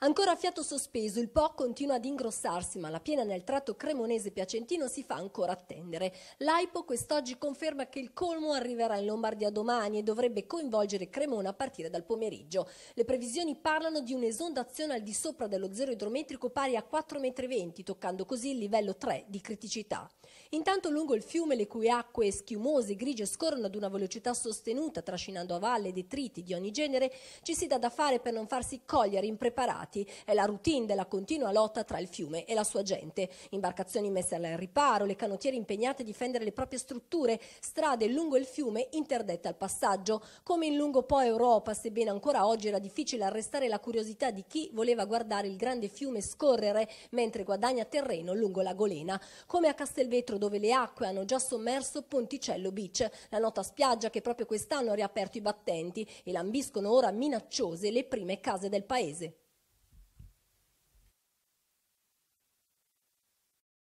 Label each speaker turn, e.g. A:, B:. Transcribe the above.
A: Ancora a fiato sospeso, il Po continua ad ingrossarsi, ma la piena nel tratto cremonese-piacentino si fa ancora attendere. L'AIPO quest'oggi conferma che il colmo arriverà in Lombardia domani e dovrebbe coinvolgere Cremona a partire dal pomeriggio. Le previsioni parlano di un'esondazione al di sopra dello zero idrometrico pari a 4,20 m, toccando così il livello 3 di criticità. Intanto lungo il fiume, le cui acque schiumose e grigie scorrono ad una velocità sostenuta, trascinando a valle detriti di ogni genere, ci si dà da fare per non farsi cogliere impreparati imbarcati. È la routine della continua lotta tra il fiume e la sua gente. Imbarcazioni messe al riparo, le canottiere impegnate a difendere le proprie strutture, strade lungo il fiume interdette al passaggio. Come in lungo po' Europa, sebbene ancora oggi era difficile arrestare la curiosità di chi voleva guardare il grande fiume scorrere mentre guadagna terreno lungo la golena. Come a Castelvetro dove le acque hanno già sommerso Ponticello Beach, la nota spiaggia che proprio quest'anno ha riaperto i battenti e lambiscono ora minacciose le prime case del paese.